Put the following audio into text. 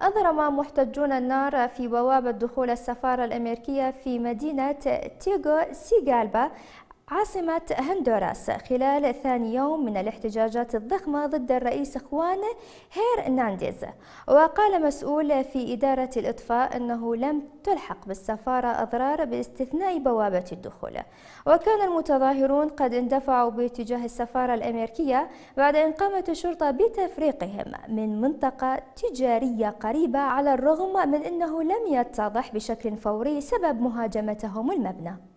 أضرم محتجون النار في بوابة دخول السفارة الأمريكية في مدينة تيغو سيغالبا عاصمة هندوراس خلال ثاني يوم من الاحتجاجات الضخمة ضد الرئيس خوان نانديز وقال مسؤول في إدارة الإطفاء أنه لم تلحق بالسفارة أضرار باستثناء بوابة الدخول وكان المتظاهرون قد اندفعوا باتجاه السفارة الأمريكية بعد أن قامت الشرطة بتفريقهم من منطقة تجارية قريبة على الرغم من أنه لم يتضح بشكل فوري سبب مهاجمتهم المبنى